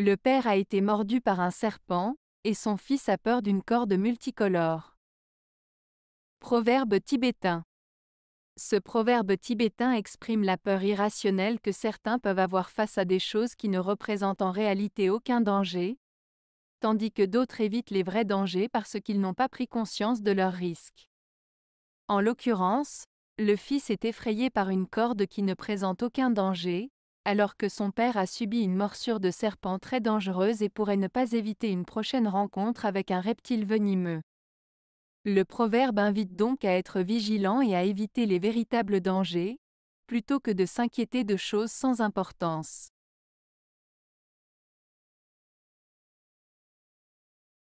Le père a été mordu par un serpent, et son fils a peur d'une corde multicolore. Proverbe tibétain. Ce proverbe tibétain exprime la peur irrationnelle que certains peuvent avoir face à des choses qui ne représentent en réalité aucun danger, tandis que d'autres évitent les vrais dangers parce qu'ils n'ont pas pris conscience de leurs risques. En l'occurrence, le fils est effrayé par une corde qui ne présente aucun danger, alors que son père a subi une morsure de serpent très dangereuse et pourrait ne pas éviter une prochaine rencontre avec un reptile venimeux. Le proverbe invite donc à être vigilant et à éviter les véritables dangers, plutôt que de s'inquiéter de choses sans importance.